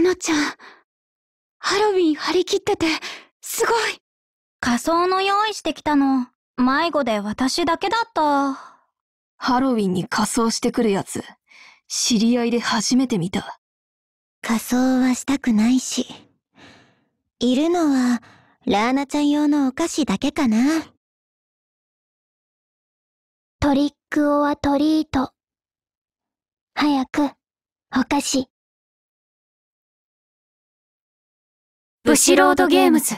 のちゃん、ハロウィン張り切ってて、すごい仮装の用意してきたの、迷子で私だけだった。ハロウィンに仮装してくるやつ、知り合いで初めて見た。仮装はしたくないし。いるのは、ラーナちゃん用のお菓子だけかな。トリックオアトリート。早く、お菓子。ブシロードゲームズ